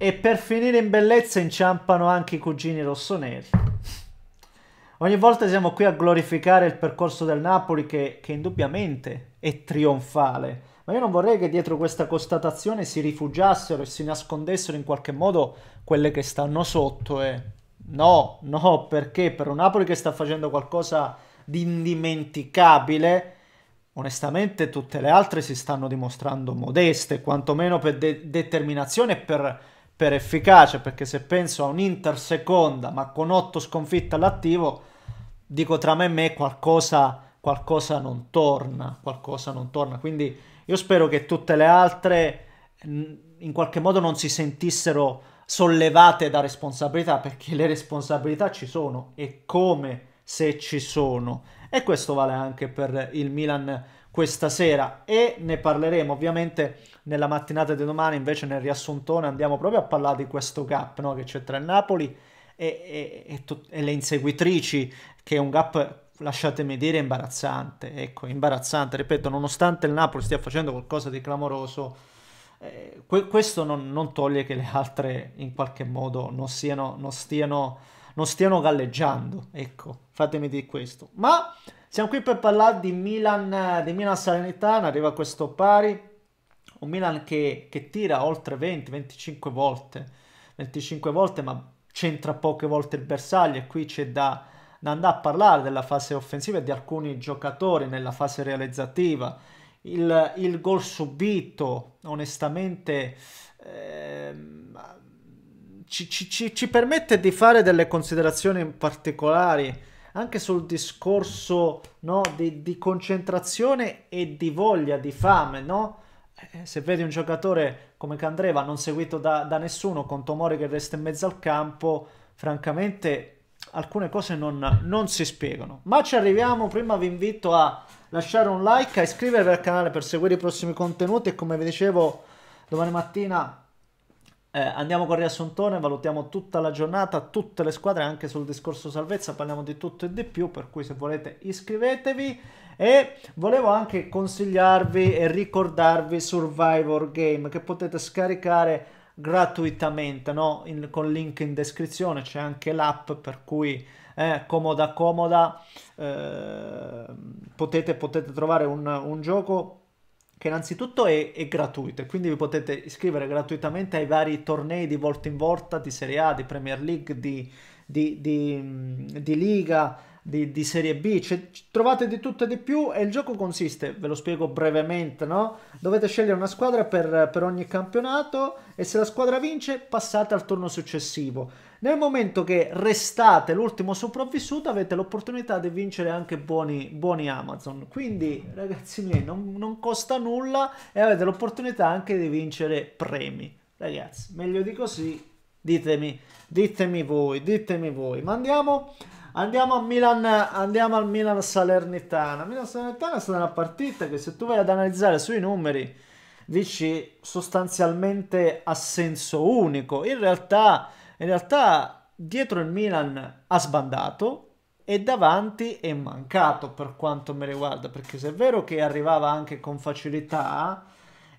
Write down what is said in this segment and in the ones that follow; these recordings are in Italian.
E per finire in bellezza inciampano anche i cugini rossoneri. Ogni volta siamo qui a glorificare il percorso del Napoli che, che indubbiamente è trionfale, ma io non vorrei che dietro questa constatazione si rifugiassero e si nascondessero in qualche modo quelle che stanno sotto e eh. no, no, perché per un Napoli che sta facendo qualcosa di indimenticabile, onestamente tutte le altre si stanno dimostrando modeste, quantomeno per de determinazione e per per efficacia, perché se penso a un Inter seconda, ma con 8 sconfitte all'attivo, dico tra me e me qualcosa, qualcosa non torna, qualcosa non torna. Quindi io spero che tutte le altre in qualche modo non si sentissero sollevate da responsabilità, perché le responsabilità ci sono e come se ci sono. E questo vale anche per il Milan questa sera e ne parleremo ovviamente nella mattinata di domani, invece nel riassuntone andiamo proprio a parlare di questo gap no? che c'è tra il Napoli e, e, e, e, le inseguitrici, che è un gap, lasciatemi dire, imbarazzante. Ecco, imbarazzante, ripeto, nonostante il Napoli stia facendo qualcosa di clamoroso, eh, que- questo non, non, toglie che le altre in qualche modo non, siano, non stiano non stiano galleggiando. Ecco, fatemi dire questo. Ma siamo qui per parlare di Milan, di Milan Salernitana, arriva questo pari, un Milan che, che tira oltre 20-25 volte, 25 volte ma c'entra poche volte il bersaglio e qui c'è da, da andare a parlare della fase offensiva e di alcuni giocatori nella fase realizzativa. Il, il gol subito, onestamente, ehm, ci, ci, ci permette di fare delle considerazioni particolari anche sul discorso no, di, di, concentrazione e di voglia, di fame, no? Eh, se vedi un giocatore come Candreva non seguito da, da nessuno, con Tomori che resta in mezzo al campo, francamente alcune cose non, non, si spiegano. Ma ci arriviamo, prima vi invito a lasciare un like, a iscrivervi al canale per seguire i prossimi contenuti e come vi dicevo domani mattina eh, andiamo col riassuntone, valutiamo tutta la giornata, tutte le squadre, anche sul discorso salvezza, parliamo di tutto e di più, per cui se volete iscrivetevi e volevo anche consigliarvi e ricordarvi Survivor Game che potete scaricare gratuitamente no? in, con link in descrizione, c'è anche l'app per cui eh, comoda comoda eh, potete, potete, trovare un, un gioco che innanzitutto è, è gratuito e quindi vi potete iscrivere gratuitamente ai vari tornei di volta in volta di Serie A, di Premier League, di di, di, di Liga, di, di, Serie B, cioè, trovate di tutto e di più e il gioco consiste, ve lo spiego brevemente, no? dovete scegliere una squadra per, per ogni campionato e se la squadra vince passate al turno successivo. Nel momento che restate l'ultimo sopravvissuto avete l'opportunità di vincere anche buoni, buoni Amazon, quindi ragazzi miei non, non costa nulla e avete l'opportunità anche di vincere premi. Ragazzi, meglio di così Ditemi, ditemi voi, ditemi voi. Ma andiamo, andiamo a Milan, andiamo al Milan Salernitana. Milan Salernitana è stata una partita che se tu vai ad analizzare sui numeri dici sostanzialmente a senso unico. In realtà, in realtà dietro il Milan ha sbandato, e davanti è mancato per quanto mi riguarda perché se è vero che arrivava anche con facilità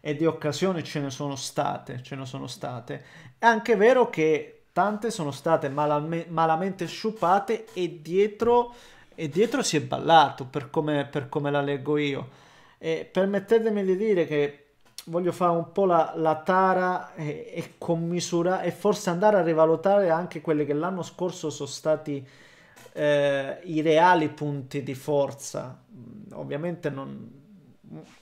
e di occasioni ce ne sono state, ce ne sono state. È anche vero che tante sono state malame, malamente sciupate e dietro, e dietro, si è ballato, per come, per come la leggo io. E permettetemi di dire che voglio fare un po' la, la tara e, e commisurare e forse andare a rivalutare anche quelli che l'anno scorso sono stati eh, i reali punti di forza. Ovviamente non,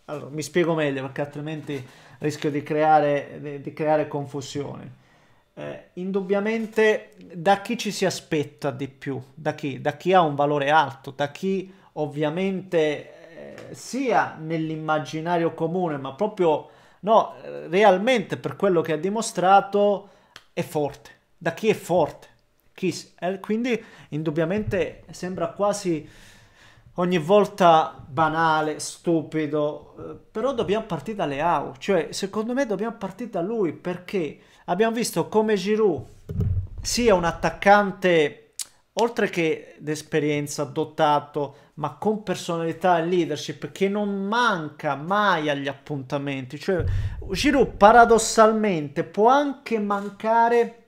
allora, mi spiego meglio perché altrimenti rischio di creare, di creare confusione. Eh, indubbiamente da chi ci si aspetta di più? Da chi? Da chi ha un valore alto, da chi ovviamente eh, sia nell'immaginario comune, ma proprio no, realmente per quello che ha dimostrato è forte, da chi è forte. Chi, eh, quindi indubbiamente sembra quasi ogni volta banale, stupido, eh, però dobbiamo partire da Leao, cioè secondo me dobbiamo partire da lui perché abbiamo visto come Giroud sia un attaccante oltre che d'esperienza, dotato, ma con personalità e leadership che non manca mai agli appuntamenti, cioè Giroud paradossalmente può anche mancare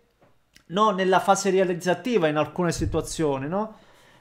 no, nella fase realizzativa in alcune situazioni, no?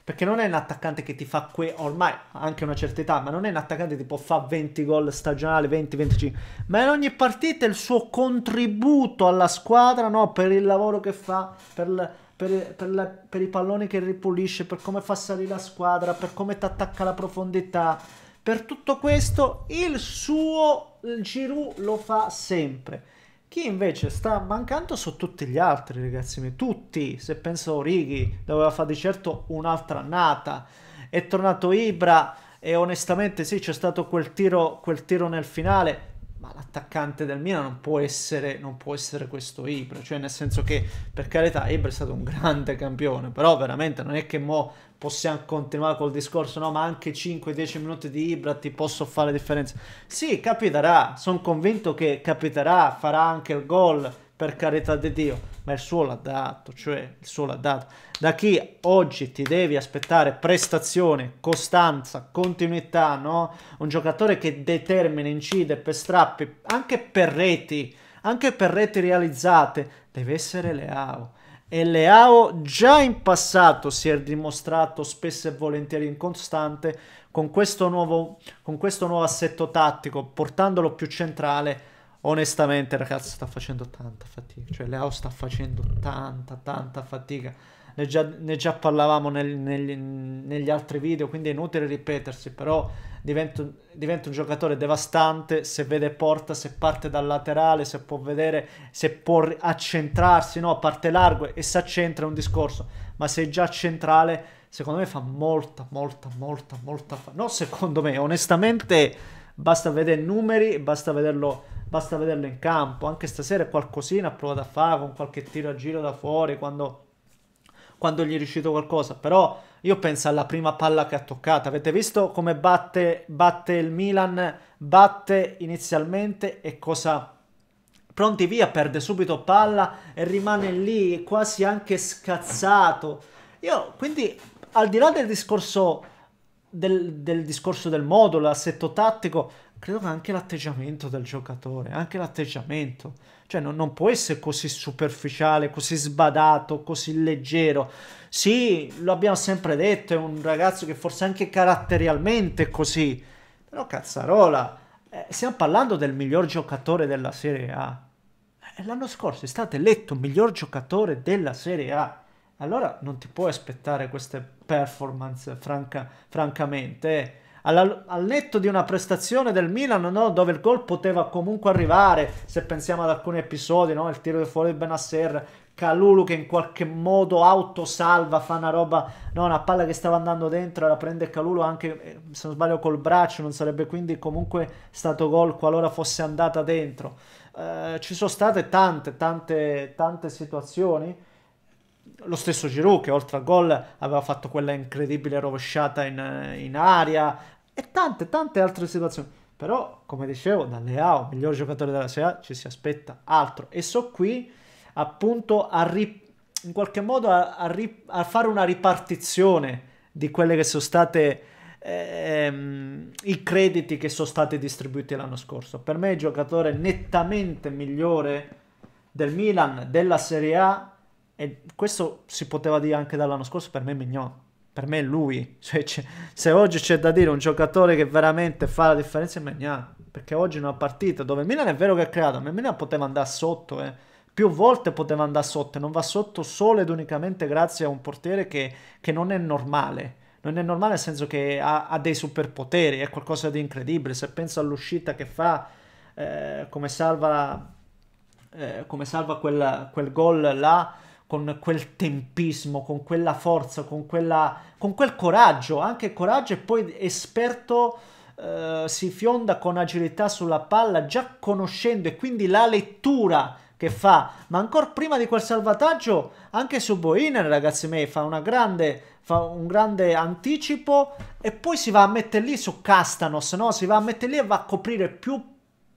Perché non è un attaccante che ti fa que- ormai anche una certa età, ma non è un attaccante che ti può fare 20 gol stagionali, 20-25. Ma in ogni partita il suo contributo alla squadra, no? Per il lavoro che fa, per, l- per, per, la- per i palloni che ripulisce, per come fa salire la squadra, per come ti attacca la profondità. Per tutto questo il suo il Giroud lo fa sempre chi invece sta mancando sono tutti gli altri, ragazzi miei. Tutti. Se penso a Orighi, doveva fare di certo un'altra annata. È tornato Ibra e onestamente sì, c'è stato quel tiro, quel tiro nel finale ma l'attaccante del Milan non può essere, non può essere questo Ibra, cioè nel senso che per carità Ibra è stato un grande campione, però veramente non è che mo possiamo continuare col discorso, no ma anche 5-10 minuti di Ibra ti posso fare differenza. Sì, capiterà, sono convinto che capiterà, farà anche il gol, per carità di Dio, ma il suo l'ha dato, cioè il suo l'ha dato. Da chi oggi ti devi aspettare prestazione, costanza, continuità, no? Un giocatore che determina, incide per strappi, anche per reti, anche per reti realizzate, deve essere Leao. E Leao già in passato si è dimostrato spesso e volentieri incostante con questo nuovo, con questo nuovo assetto tattico, portandolo più centrale Onestamente, ragazzi, sta facendo tanta fatica. Cioè, Leo sta facendo tanta, tanta fatica. Ne già, ne già parlavamo nel, negli, negli, altri video, quindi è inutile ripetersi. Però diventa, un giocatore devastante se vede porta, se parte dal laterale, se può vedere, se può accentrarsi, no? Parte largo e si accentra è un discorso. Ma se è già centrale, secondo me fa molta, molta, molta, molta fatica. No, secondo me, onestamente basta vedere i numeri, basta vederlo, basta vederlo in campo. Anche stasera qualcosina ha provato a fare con qualche tiro a giro da fuori quando, quando gli è riuscito qualcosa. Però io penso alla prima palla che ha toccato. Avete visto come batte, batte il Milan? Batte inizialmente e cosa pronti via, perde subito palla e rimane lì quasi anche scazzato. Io quindi al di là del discorso del, del discorso del modulo, l'assetto tattico, credo che anche l'atteggiamento del giocatore, anche l'atteggiamento, cioè non, non, può essere così superficiale, così sbadato, così leggero. Sì, lo abbiamo sempre detto, è un ragazzo che forse anche caratterialmente è così, però cazzarola, eh, stiamo parlando del miglior giocatore della Serie A. Eh, l'anno scorso è stato eletto miglior giocatore della Serie A. Allora non ti puoi aspettare queste performance, franca, francamente. Alla, al netto di una prestazione del Milan, no? dove il gol poteva comunque arrivare, se pensiamo ad alcuni episodi, no? il tiro fuori di Benasser, Calulu che in qualche modo autosalva, fa una roba, no, una palla che stava andando dentro, la prende Calulu anche, eh, se non sbaglio, col braccio, non sarebbe quindi comunque stato gol qualora fosse andata dentro. Eh, ci sono state tante, tante, tante situazioni lo stesso Giroud che oltre al gol aveva fatto quella incredibile rovesciata in, in aria e tante tante altre situazioni però come dicevo da Leao miglior giocatore della Serie A ci si aspetta altro e so qui appunto a ri- in qualche modo a, a, ri- a, fare una ripartizione di quelle che sono state ehm, i crediti che sono stati distribuiti l'anno scorso per me il giocatore nettamente migliore del Milan della Serie A e questo si poteva dire anche dall'anno scorso, per me Mignon, per me è lui. Cioè, se oggi c'è da dire un giocatore che veramente fa la differenza è Mignon, perché oggi in una partita dove Milan è vero che ha creato, ma Milan poteva andare sotto, eh. più volte poteva andare sotto, e non va sotto solo ed unicamente grazie a un portiere che, che non è normale. Non è normale nel senso che ha, ha dei superpoteri, è qualcosa di incredibile. Se penso all'uscita che fa, eh, come salva, eh, come salva quella, quel gol là, con quel tempismo, con quella forza, con, quella, con quel coraggio, anche coraggio e poi esperto eh, si fionda con agilità sulla palla, già conoscendo e quindi la lettura che fa, ma ancora prima di quel salvataggio anche su Boinen ragazzi miei fa, grande, fa un grande anticipo e poi si va a mettere lì su Castanos, no? si va a mettere lì e va a coprire più,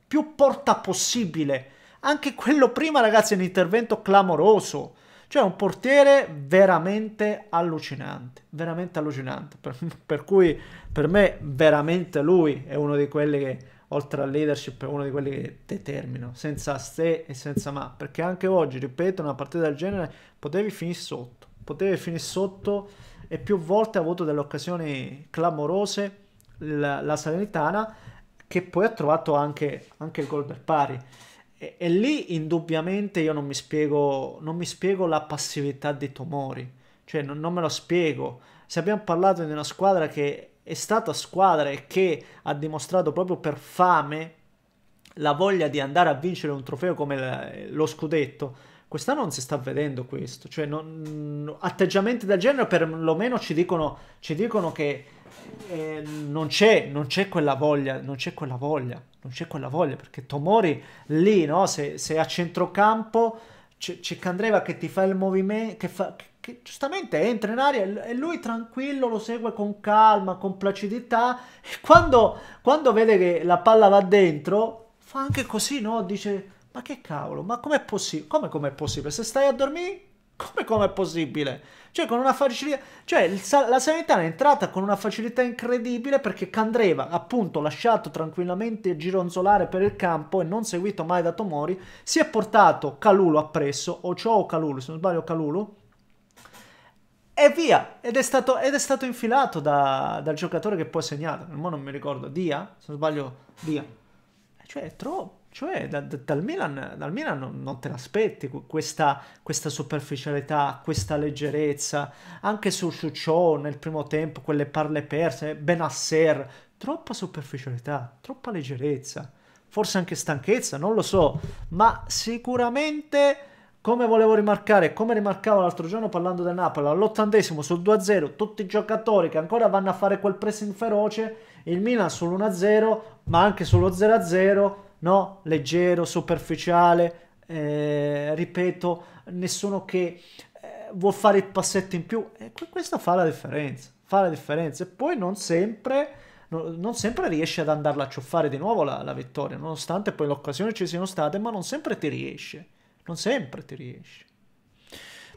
più porta possibile. Anche quello prima ragazzi è un intervento clamoroso, cioè un portiere veramente allucinante, veramente allucinante. Per, per, cui per me veramente lui è uno di quelli che, oltre al leadership, è uno di quelli che determina, senza se e senza ma. Perché anche oggi, ripeto, una partita del genere potevi finire sotto, potevi finire sotto e più volte ha avuto delle occasioni clamorose la, la Salernitana che poi ha trovato anche, anche il gol per pari. E, e, lì indubbiamente io non mi spiego, non mi spiego la passività di Tomori, cioè non, non, me lo spiego. Se abbiamo parlato di una squadra che è stata squadra e che ha dimostrato proprio per fame la voglia di andare a vincere un trofeo come lo scudetto, Quest'anno non si sta vedendo questo, cioè non... atteggiamenti del genere perlomeno ci dicono, ci dicono che eh, non, c'è, non c'è quella voglia, non c'è quella voglia, non c'è quella voglia, perché Tomori lì, no? se, se a centrocampo c'è, c'è Candreva che ti fa il movimento, che, fa, che, che giustamente entra in aria e lui tranquillo lo segue con calma, con placidità. E quando, quando vede che la palla va dentro, fa anche così, no? Dice ma che cavolo, ma com'è possibile? Come com'è possibile? Se stai a dormire, come com'è possibile? Cioè, con una facilità... Cioè, la sanità è entrata con una facilità incredibile perché Candreva, appunto, lasciato tranquillamente gironzolare per il campo e non seguito mai da Tomori, si è portato Calulo appresso, o Ciò o Calulo, se non sbaglio Calulo, e via! Ed è stato, ed è stato infilato da, dal giocatore che poi ha segnato. Ma non mi ricordo, Dia? Se non sbaglio, Dia. Eh, cioè, è troppo cioè, da, da, dal, Milan, dal Milan non, non, te l'aspetti questa, questa superficialità, questa leggerezza, anche su Ciuccio nel primo tempo, quelle parle perse, Benasser, troppa superficialità, troppa leggerezza, forse anche stanchezza, non lo so, ma sicuramente, come volevo rimarcare, come rimarcavo l'altro giorno parlando del Napoli, all'ottantesimo sul 2-0, tutti i giocatori che ancora vanno a fare quel pressing feroce, il Milan sull'1-0, ma anche sullo 0-0 no? leggero, superficiale, eh, ripeto, nessuno che eh, vuol fare il passetto in più. E questo fa la differenza, fa la differenza. E poi non sempre, no, non sempre riesce ad andarla a ciuffare di nuovo la, la vittoria, nonostante poi le occasioni ci siano state, ma non sempre ti riesce. Non sempre ti riesce.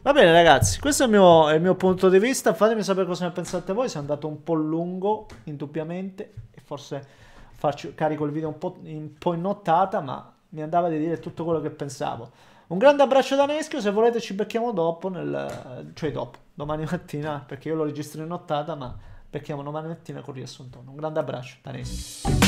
Va bene ragazzi, questo è il, mio, è il mio punto di vista, fatemi sapere cosa ne pensate voi, se è andato un po' lungo, indubbiamente, e forse farci, carico il video un po', in, po in nottata, ma mi andava di dire tutto quello che pensavo. Un grande abbraccio da Neschio, se volete ci becchiamo dopo, nel, cioè dopo, domani mattina, perché io lo registro in nottata, ma becchiamo domani mattina con riassunto. Un grande abbraccio da Neschio.